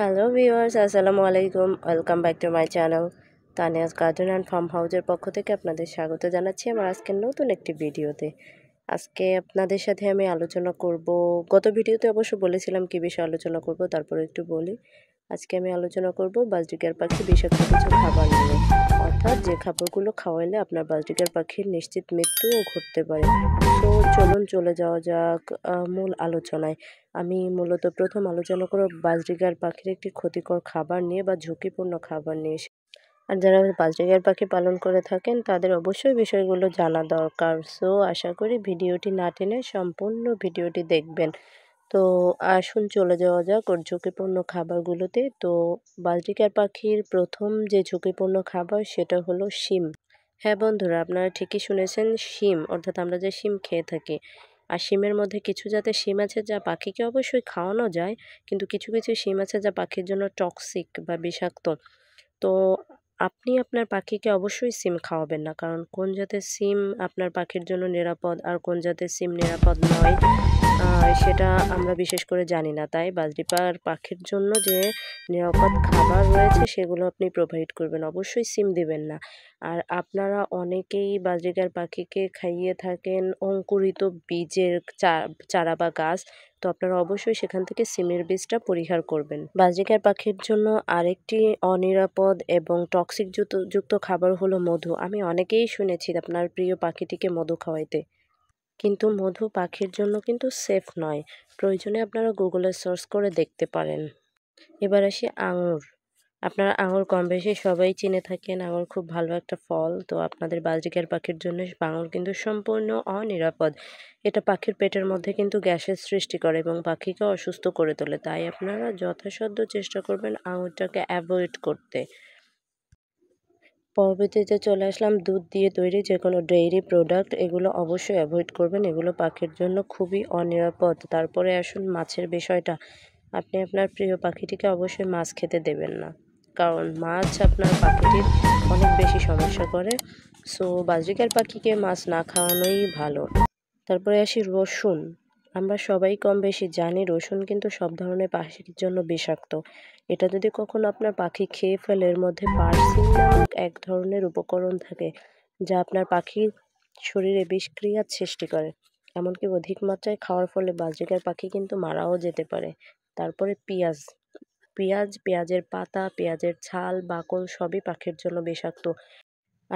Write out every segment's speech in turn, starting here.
hello viewers আসসালামু আলাইকুম welcome back to my channel Tania's garden and farm হাউজের পক্ষ থেকে আপনাদের স্বাগত জানাচ্ছি আমার আজকের নতুন একটি ভিডিওতে আজকে আপনাদের সাথে আমি আলোচনা করব গত ভিডিওতে অবশ্য বলেছিলাম কি বিষয়ে আলোচনা করব তারপর একটু বলি আজকে আমি আলোচনা করব বাজডিকার পাখি বিষাক্ত কিছু খাবার নিয়ে অর্থাৎ যে খাবারগুলো খাওয়াইলে আপনার বাজডিকার পাখির নিশ্চিত মৃত্যুও ঘটতে পারে তো চলুন চলে যাওয়া যাক মূল আলোচনায় আমি মূলত প্রথম আলোচনা করব বাজরিকার পাখির একটি ক্ষতিকর খাবার নিয়ে বা ঝুঁকিপূর্ণ খাবার নিয়ে আর যারা বাজরিগার পাখি পালন করে থাকেন তাদের অবশ্যই বিষয়গুলো জানা দরকার সো আশা করি ভিডিওটি না টেনে সম্পূর্ণ ভিডিওটি দেখবেন তো আসুন চলে যাওয়া যাক ওর ঝুঁকিপূর্ণ খাবারগুলোতে তো বাজরিকার পাখির প্রথম যে ঝুঁকিপূর্ণ খাবার সেটা হলো শিম হ্যাঁ বন্ধুরা আপনারা ঠিকই শুনেছেন শিম অর্থাৎ আমরা যে শিম খেয়ে থাকি আর শিমের মধ্যে কিছু যাতে শিম আছে যা পাখিকে অবশ্যই খাওয়ানো যায় কিন্তু কিছু কিছু শিম আছে যা পাখির জন্য টক্সিক বা বিষাক্ত তো আপনি আপনার পাখিকে অবশ্যই সিম খাওয়াবেন না কারণ কোন জাতের সিম আপনার পাখির জন্য নিরাপদ আর কোন জাতের সিম নিরাপদ নয় সেটা আমরা বিশেষ করে জানি না তাই বাজরিপার পাখির জন্য যে নিরাপদ খাবার রয়েছে সেগুলো আপনি প্রোভাইড করবেন অবশ্যই সিম দেবেন না আর আপনারা অনেকেই বাজিকার পাখিকে খাইয়ে থাকেন অঙ্কুরিত বীজের চারা বা গাছ তো আপনারা অবশ্যই সেখান থেকে সিমের বীজটা পরিহার করবেন বাজিকার পাখির জন্য আরেকটি অনিরাপদ এবং টক্সিক যুক্ত খাবার হলো মধু আমি অনেকেই শুনেছি আপনার প্রিয় পাখিটিকে মধু খাওয়াইতে কিন্তু মধু পাখির জন্য কিন্তু সেফ নয় প্রয়োজনে আপনারা গুগলে সার্চ করে দেখতে পারেন এবার আসি আঙুর আপনারা আঙুর কম বেশি সবাই চিনে থাকেন আঙুর খুব ভালো একটা ফল তো আপনাদের বাজিকার পাখির জন্য আঙুর কিন্তু সম্পূর্ণ অনিরাপদ এটা পাখির পেটের মধ্যে কিন্তু গ্যাসের সৃষ্টি করে এবং পাখিকে অসুস্থ করে তোলে তাই আপনারা যথাসাধ্য চেষ্টা করবেন আঙুরটাকে অ্যাভয়েড করতে পরবর্তীতে চলে আসলাম দুধ দিয়ে তৈরি যে কোনো ডেইরি প্রোডাক্ট এগুলো অবশ্যই অ্যাভয়েড করবেন এগুলো পাখির জন্য খুবই অনিরাপদ তারপরে আসুন মাছের বিষয়টা আপনি আপনার প্রিয় পাখিটিকে অবশ্যই মাছ খেতে দেবেন না কারণ মাছ আপনার পাখিটির অনেক বেশি সমস্যা করে সো বাজরিকার পাখিকে মাছ না খাওয়ানোই ভালো তারপরে আসি রসুন আমরা সবাই কম বেশি জানি রসুন কিন্তু সব ধরনের পাখির জন্য বিষাক্ত এটা যদি কখনো আপনার পাখি খেয়ে ফেলে এর মধ্যে পার্সিং নামক এক ধরনের উপকরণ থাকে যা আপনার পাখির শরীরে বিষক্রিয়ার সৃষ্টি করে এমনকি অধিক মাত্রায় খাওয়ার ফলে বাজরিকার পাখি কিন্তু মারাও যেতে পারে তারপরে পেঁয়াজ পেঁয়াজ পেঁয়াজের পাতা পেঁয়াজের ছাল বাকল সবই পাখির জন্য বিষাক্ত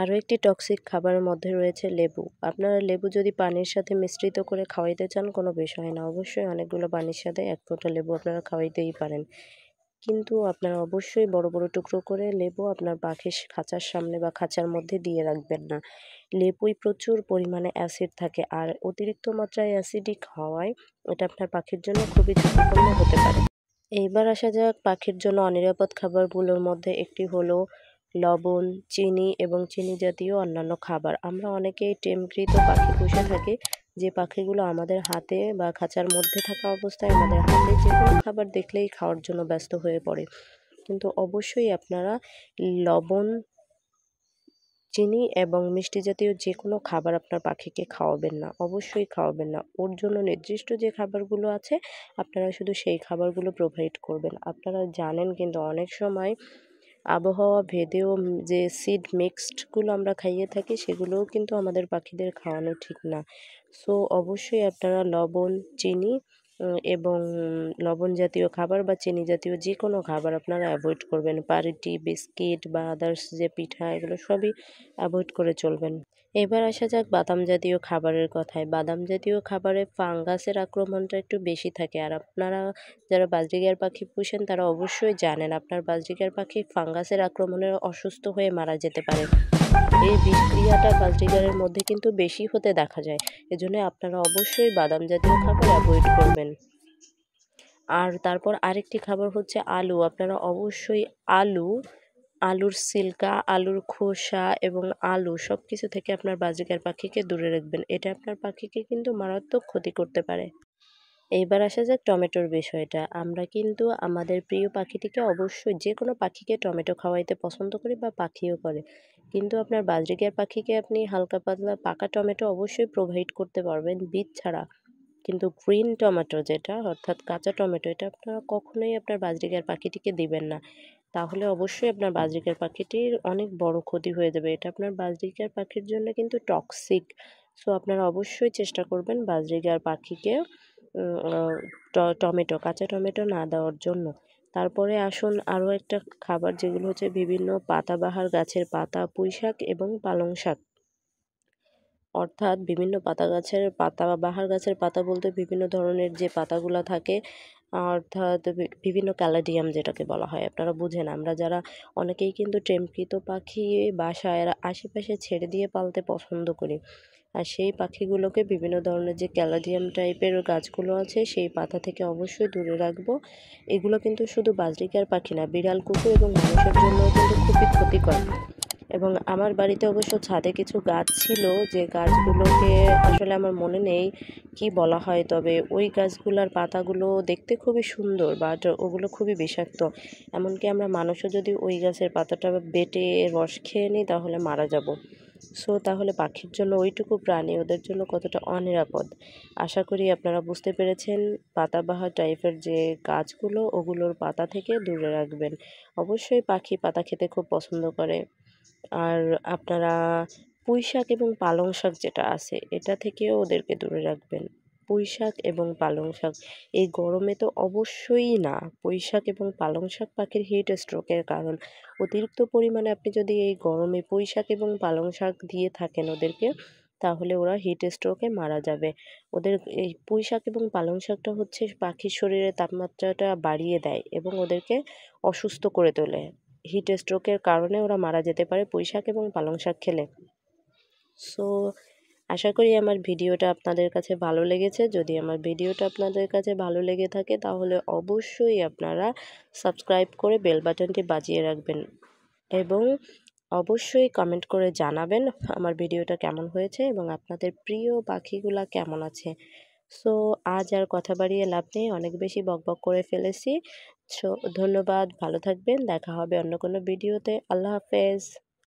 আরও একটি টক্সিক খাবারের মধ্যে রয়েছে লেবু আপনারা লেবু যদি পানির সাথে মিশ্রিত করে খাওয়াইতে চান কোনো বিষয় না অবশ্যই অনেকগুলো পানির সাথে এক ফোঁটা লেবু আপনারা খাওয়াইতেই পারেন কিন্তু আপনার অবশ্যই বড় বড় টুকরো করে লেবু আপনার পাখির খাঁচার সামনে বা খাঁচার মধ্যে দিয়ে রাখবেন না লেবুই প্রচুর পরিমাণে অ্যাসিড থাকে আর অতিরিক্ত মাত্রায় অ্যাসিডিক হওয়ায় এটা আপনার পাখির জন্য খুবই ঝুঁকিপূর্ণ হতে পারে এইবার আসা যাক পাখির জন্য অনিরাপদ খাবারগুলোর মধ্যে একটি হলো লবণ চিনি এবং চিনি জাতীয় অন্যান্য খাবার আমরা অনেকেই টেমকৃত পাখি পুষে থাকি যে পাখিগুলো আমাদের হাতে বা খাঁচার মধ্যে থাকা অবস্থায় আমাদের হাতে যে কোনো খাবার দেখলেই খাওয়ার জন্য ব্যস্ত হয়ে পড়ে কিন্তু অবশ্যই আপনারা লবণ চিনি এবং মিষ্টি জাতীয় যে কোনো খাবার আপনার পাখিকে খাওয়াবেন না অবশ্যই খাওয়াবেন না ওর জন্য নির্দিষ্ট যে খাবারগুলো আছে আপনারা শুধু সেই খাবারগুলো প্রোভাইড করবেন আপনারা জানেন কিন্তু অনেক সময় আবহাওয়া ভেদেও যে সিড মিক্সডগুলো আমরা খাইয়ে থাকি সেগুলোও কিন্তু আমাদের পাখিদের খাওয়ানো ঠিক না সো অবশ্যই আপনারা লবণ চিনি এবং লবণ জাতীয় খাবার বা চিনি জাতীয় যে কোনো খাবার আপনারা অ্যাভয়েড করবেন পারিটি বিস্কিট বা আদার্স যে পিঠা এগুলো সবই অ্যাভয়েড করে চলবেন এবার আসা যাক বাদাম জাতীয় খাবারের কথায় বাদাম জাতীয় খাবারে ফাঙ্গাসের আক্রমণটা একটু বেশি থাকে আর আপনারা যারা বাজরিগার পাখি পুষেন তারা অবশ্যই জানেন আপনার বাজরিগার পাখি ফাঙ্গাসের আক্রমণে অসুস্থ হয়ে মারা যেতে পারে এই বিক্রিয়াটা বাজরিগারের মধ্যে কিন্তু বেশি হতে দেখা যায় এজন্য আপনারা অবশ্যই বাদাম জাতীয় খাবার অ্যাভয়েড করবেন আর তারপর আরেকটি খাবার হচ্ছে আলু আপনারা অবশ্যই আলু আলুর সিল্কা আলুর খোসা এবং আলু সব কিছু থেকে আপনার বাজিকার পাখিকে দূরে রাখবেন এটা আপনার পাখিকে কিন্তু মারাত্মক ক্ষতি করতে পারে এইবার আসা যাক টমেটোর বিষয়টা আমরা কিন্তু আমাদের প্রিয় পাখিটিকে অবশ্যই যে কোনো পাখিকে টমেটো খাওয়াইতে পছন্দ করি বা পাখিও করে কিন্তু আপনার বাজরিকার পাখিকে আপনি হালকা পাতলা পাকা টমেটো অবশ্যই প্রোভাইড করতে পারবেন বীজ ছাড়া কিন্তু গ্রিন টমেটো যেটা অর্থাৎ কাঁচা টমেটো এটা আপনারা কখনোই আপনার বাজরিকার পাখিটিকে দিবেন না তাহলে অবশ্যই আপনার বাজরিকার পাখিটির অনেক বড় ক্ষতি হয়ে যাবে এটা আপনার বাজরিকার পাখির জন্য কিন্তু টক্সিক সো আপনারা অবশ্যই চেষ্টা করবেন বাজরিকার পাখিকে টমেটো কাঁচা টমেটো না দেওয়ার জন্য তারপরে আসুন আরও একটা খাবার যেগুলো হচ্ছে বিভিন্ন পাতাবাহার গাছের পাতা পুঁই শাক এবং পালং শাক অর্থাৎ বিভিন্ন পাতা গাছের পাতা বাহার গাছের পাতা বলতে বিভিন্ন ধরনের যে পাতাগুলো থাকে অর্থাৎ বিভিন্ন ক্যালাডিয়াম যেটাকে বলা হয় আপনারা বুঝেন আমরা যারা অনেকেই কিন্তু টেমকৃত পাখি বাসায় আশেপাশে ছেড়ে দিয়ে পালতে পছন্দ করি আর সেই পাখিগুলোকে বিভিন্ন ধরনের যে ক্যালাডিয়াম টাইপের গাছগুলো আছে সেই পাতা থেকে অবশ্যই দূরে রাখব এগুলো কিন্তু শুধু বাজরিকার পাখি না বিড়াল কুকুর এবং মানুষের জন্য কিন্তু খুবই ক্ষতিকর এবং আমার বাড়িতে অবশ্য ছাদে কিছু গাছ ছিল যে গাছগুলোকে আসলে আমার মনে নেই কি বলা হয় তবে ওই গাছগুলোর পাতাগুলো দেখতে খুবই সুন্দর বাট ওগুলো খুবই বিষাক্ত এমনকি আমরা মানুষও যদি ওই গাছের পাতাটা বেটে রস খেয়ে নিই তাহলে মারা যাব সো তাহলে পাখির জন্য ওইটুকু প্রাণী ওদের জন্য কতটা অনিরাপদ আশা করি আপনারা বুঝতে পেরেছেন পাতাবাহার টাইপের যে গাছগুলো ওগুলোর পাতা থেকে দূরে রাখবেন অবশ্যই পাখি পাতা খেতে খুব পছন্দ করে আর আপনারা পুঁই শাক এবং পালং শাক যেটা আছে এটা থেকেও ওদেরকে দূরে রাখবেন পুঁই শাক এবং পালং শাক এই গরমে তো অবশ্যই না পুঁই শাক এবং পালং শাক পাখির হিট স্ট্রোকের কারণ অতিরিক্ত পরিমাণে আপনি যদি এই গরমে পুঁই শাক এবং পালং শাক দিয়ে থাকেন ওদেরকে তাহলে ওরা হিট স্ট্রোকে মারা যাবে ওদের এই পুঁই শাক এবং পালং শাকটা হচ্ছে পাখির শরীরে তাপমাত্রাটা বাড়িয়ে দেয় এবং ওদেরকে অসুস্থ করে তোলে হিট স্ট্রোকের কারণে ওরা মারা যেতে পারে পুঁই শাক এবং পালং শাক খেলে সো আশা করি আমার ভিডিওটা আপনাদের কাছে ভালো লেগেছে যদি আমার ভিডিওটা আপনাদের কাছে ভালো লেগে থাকে তাহলে অবশ্যই আপনারা সাবস্ক্রাইব করে বেল বাটনটি বাজিয়ে রাখবেন এবং অবশ্যই কমেন্ট করে জানাবেন আমার ভিডিওটা কেমন হয়েছে এবং আপনাদের প্রিয় পাখিগুলা কেমন আছে সো আজ আর কথা বাড়িয়ে লাভ নেই অনেক বেশি বকবক করে ফেলেছি সো ধন্যবাদ ভালো থাকবেন দেখা হবে অন্য কোনো ভিডিওতে আল্লাহ হাফেজ